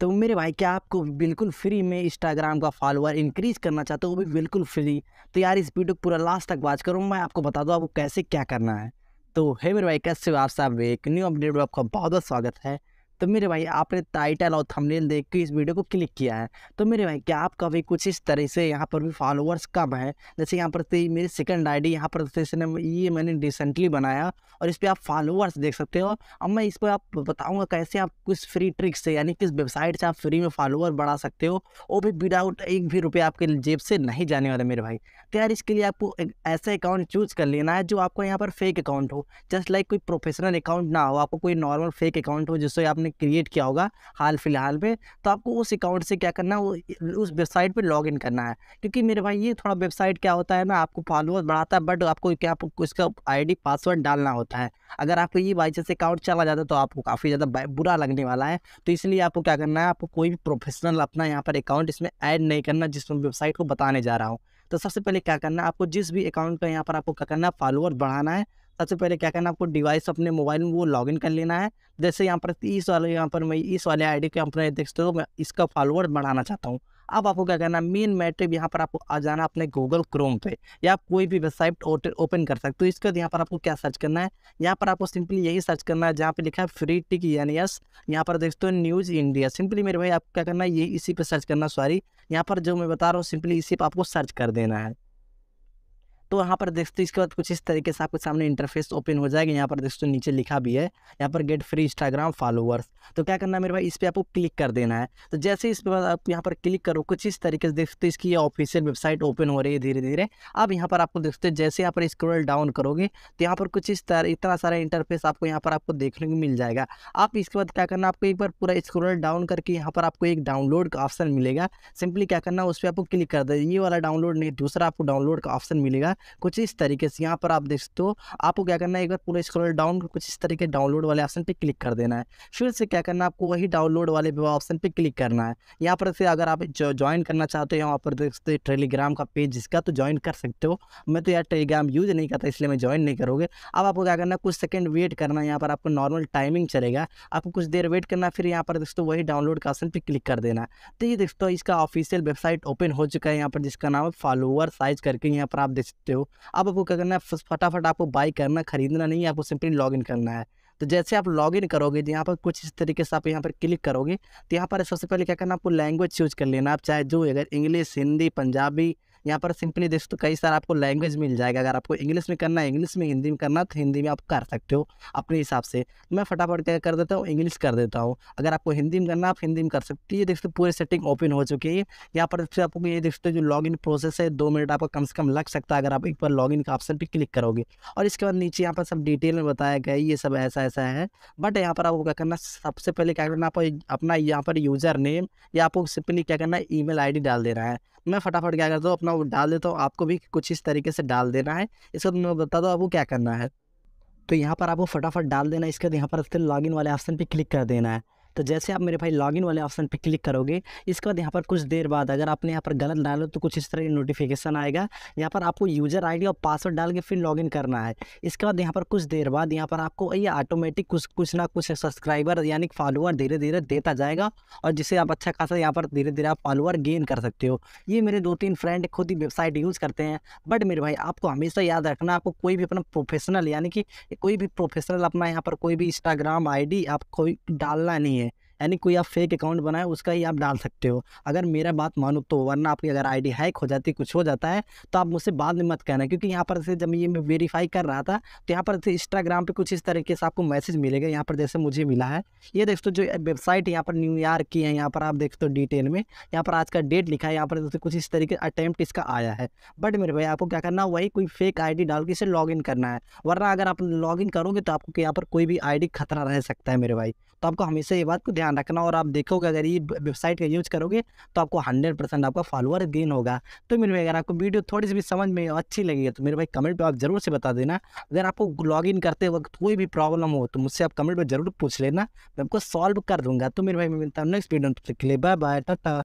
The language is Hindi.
तो मेरे भाई क्या आपको बिल्कुल फ्री में इंस्टाग्राम का फॉलोअर इंक्रीज करना चाहते हो वो भी बिल्कुल फ्री तो यार इस वीडियो को पूरा लास्ट तक वॉच करूँ मैं आपको बता दूँ आपको कैसे क्या करना है तो है मेरे भाई कैसे आप सब एक न्यू अपडेट में आपका बहुत बहुत स्वागत है तो मेरे भाई आपने टाइटल और थंबनेल देख के इस वीडियो को क्लिक किया है तो मेरे भाई क्या आपका भी कुछ इस तरह से यहाँ पर भी फॉलोअर्स कम है जैसे यहाँ पर मेरी सेकंड आईडी यहाँ पर ये मैंने रिसेंटली बनाया और इस पर आप फॉलोअर्स देख सकते हो अब मैं इस पर आप बताऊँगा कैसे आप कुछ फ्री ट्रिक से यानी किस वेबसाइट से आप फ्री में फॉलोअर बढ़ा सकते हो वो भी विदाउट एक भी रुपये आपके जेब से नहीं जाने वाले मेरे भाई तो यार इसके लिए आपको एक ऐसा अकाउंट चूज कर लेना है जो आपको यहाँ पर फेक अकाउंट हो जस्ट लाइक कोई प्रोफेशनल अकाउंट ना हो आपको कोई नॉर्मल फेक अकाउंट हो जिससे आपने आपने क्रिएट किया होगा हाल फिलहाल में तो आपको उस अकाउंट से क्या करना है उस वेबसाइट पर लॉग इन करना है क्योंकि मेरे भाई ये थोड़ा वेबसाइट क्या होता है ना आपको फॉलोअर बढ़ाता है बट आपको क्या उसका आई पासवर्ड डालना होता है अगर आपको ये बाई चांस अकाउंट चला जाता है तो आपको काफ़ी ज़्यादा बुरा लगने वाला है तो इसलिए आपको क्या करना है आपको कोई भी प्रोफेशनल अपना यहाँ पर अकाउंट इसमें ऐड नहीं करना जिस वेबसाइट को बताने जा रहा हूँ तो सबसे पहले क्या करना है आपको जिस भी अकाउंट पर यहाँ पर आपको क्या करना है फॉलोअर बढ़ाना है सबसे पहले क्या करना है आपको डिवाइस अपने मोबाइल में वो लॉगिन कर लेना है जैसे यहाँ पर इस वाले यहाँ पर मैं इस वाले आईडी के अपने देख सकते हो मैं इसका फॉलोअर बढ़ाना चाहता हूँ अब आपको क्या करना है मेन मैट्रिक यहाँ पर आपको आ जाना अपने गूगल क्रोम पे या आप कोई भी वेबसाइट ओपन कर सकते हो इसके बाद यहाँ पर आपको क्या सर्च करना है यहाँ पर आपको सिंपली यही सर्च करना है जहाँ पे लिखा है फ्री टिक यानी यस यहाँ पर देखते हो न्यूज़ इंडिया सिंपली मेरे भाई आपको क्या करना है ये इसी पर सर्च करना सॉरी यहाँ पर जो मैं बता रहा हूँ सिंपली इसी पर आपको सर्च कर देना है तो यहाँ पर देखते तो इसके बाद कुछ इस तरीके से आपके सामने इंटरफेस ओपन हो जाएगा यहाँ पर देखते तो नीचे लिखा भी है यहाँ पर गेट फ्री इंस्टाग्राम फॉलोअर्स तो क्या करना है मेरे भाई इस पर आपको क्लिक कर देना है तो जैसे इस पर आप यहाँ पर क्लिक करो कुछ इस तरीके से देखते तो इसकी ये ऑफिशियल वेबसाइट ओपन हो रही है धीरे धीरे अब यहाँ पर आपको देखते जैसे यहाँ पर स्क्रोल डाउन करोगे तो यहाँ पर कुछ इस तरह इतना सारा इंटरफेस आपको यहाँ पर आपको देखने को मिल जाएगा आप इसके बाद क्या करना आपको एक बार पूरा स्क्रोल डाउन करके यहाँ पर आपको एक डाउनलोड का ऑप्शन मिलेगा सिंपली क्या करना उस पर आपको क्लिक कर दे ये वाला डाउनलोड नहीं दूसरा आपको डाउनलोड का ऑप्शन मिलेगा कुछ इस तरीके से यहाँ पर आप देख सकते हो आपको क्या करना है एक बार पूरा स्क्रॉल डाउन कुछ इस तरीके डाउनलोड वाले ऑप्शन पर क्लिक कर देना है फिर से क्या करना है आपको वही डाउनलोड वाले ऑप्शन पर क्लिक करना है यहाँ पर से अगर आप ज्वाइन करना चाहते हो यहाँ पर देख सकते हो टेलीग्राम का पेज जिसका तो ज्वाइन कर सकते हो मैं तो यार टेलीग्राम यूज़ नहीं करता इसलिए मैं ज्वाइन नहीं करोगे अब आपको क्या करना है कुछ सेकेंड वेट करना है यहाँ पर आपको नॉर्मल टाइमिंग चलेगा आपको कुछ देर वेट करना फिर यहाँ पर दोस्तों वही डाउनलोड का ऑप्शन पर क्लिक कर देना तो ये दोस्तों इसका ऑफिशियल वेबसाइट ओपन हो चुका है यहाँ पर जिसका नाम है फॉलोअर साइज करके यहाँ पर आप देख सकते सकते हो अब आपको क्या करना है फटाफट आपको बाई करना खरीदना नहीं है आपको सिंपली लॉगिन करना है तो जैसे आप लॉग इन करोगे तो यहाँ पर कुछ इस तरीके से आप यहाँ पर क्लिक करोगे तो यहाँ पर सबसे पहले क्या करना आपको लैंग्वेज चूज कर लेना आप चाहे जो अगर इंग्लिश हिंदी पंजाबी यहाँ पर सिंपली देखो तो कई सारा आपको लैंग्वेज मिल जाएगा अगर आपको इंग्लिश में करना है इंग्लिश में हिंदी में करना तो हिंदी में आप कर सकते हो अपने हिसाब से तो मैं फटाफट क्या कर देता हूँ इंग्लिश कर देता हूँ अगर आपको हिंदी में करना आप हिंदी में कर सकते हो ये देखते पूरे सेटिंग ओपन हो चुकी है यहाँ पर आपको ये देखते सकते जो इन प्रोसेस है दो मिनट आपको कम से कम लग सकता है अगर आप एक बार लॉग का ऑप्शन पर क्लिक करोगे और इसके बाद नीचे यहाँ पर सब डिटेल में बताया गया ये सब ऐसा ऐसा है बट यहाँ पर आपको क्या करना सबसे पहले क्या करना आपको अपना यहाँ पर यूज़र नेम या आपको सिंपली क्या करना है ई मेल डाल दे रहा है मैं फटाफट क्या करता हूँ अपना अपना डाल देता हूँ आपको भी कुछ इस तरीके से डाल देना है बाद मैं बता दो आपको क्या करना है तो यहाँ पर आपको फटाफट डाल देना इसके बाद यहाँ पर फिर इन वाले ऑप्शन पर क्लिक कर देना है तो जैसे आप मेरे भाई लॉगिन वाले ऑप्शन पर क्लिक करोगे इसके बाद यहाँ पर कुछ देर बाद अगर आपने यहाँ पर गलत डालो तो कुछ इस तरह की नोटिफिकेशन आएगा यहाँ पर आपको यूज़र आई और पासवर्ड डाल के फिर लॉगिन करना है इसके बाद यहाँ पर कुछ देर बाद यहाँ पर आपको ये ऑटोमेटिक कुछ कुछ ना कुछ सब्सक्राइबर यानी फॉलोअर धीरे धीरे देता जाएगा और जिसे आप अच्छा खासा यहाँ पर धीरे धीरे आप फॉलोअर गेन कर सकते हो ये मेरे दो तीन फ्रेंड खुद ही वेबसाइट यूज़ करते हैं बट मेरे भाई आपको हमेशा याद रखना आपको कोई भी अपना प्रोफेशनल यानी कि कोई भी प्रोफेशनल अपना यहाँ पर कोई भी इंस्टाग्राम आईडी आप कोई डालना नहीं है यानी कोई आप फेक अकाउंट बनाए उसका ही आप डाल सकते हो अगर मेरा बात मानो तो वरना आपकी अगर आईडी हैक हो जाती कुछ हो जाता है तो आप मुझसे बाद में मत कहना क्योंकि यहाँ पर से जब ये मैं वेरीफाई कर रहा था तो यहाँ पर से इंस्टाग्राम पर कुछ इस तरीके से आपको मैसेज मिलेगा यहाँ पर जैसे मुझे मिला है ये देख जो वेबसाइट यहाँ पर न्यूयॉर्क की है यहाँ पर आप देख डिटेल में यहाँ पर आज का डेट लिखा है यहाँ पर कुछ इस तरीके अटैम्प्ट इसका आया है बट मेरे भाई आपको क्या करना वही कोई फेक डी डाल के इसे इन करना है वरना अगर आप इन करोगे तो आपको यहाँ पर कोई भी डी खतरा रह सकता है मेरे भाई तो आपको हमेशा ये बात को ध्यान ध्यान रखना और आप देखोगे अगर ये वेबसाइट का यूज करोगे तो आपको हंड्रेड परसेंट आपका फॉलोअर गेन होगा तो मेरे भाई अगर आपको वीडियो थोड़ी सी भी समझ में अच्छी है तो मेरे भाई कमेंट पर आप जरूर से बता देना अगर आपको लॉगिन करते वक्त कोई भी प्रॉब्लम हो तो मुझसे आप कमेंट पर जरूर पूछ लेना मैं आपको सॉल्व कर दूंगा तो मेरे भाई मैं मिलता हूँ नेक्स्ट वीडियो के लिए बाय बाय टाटा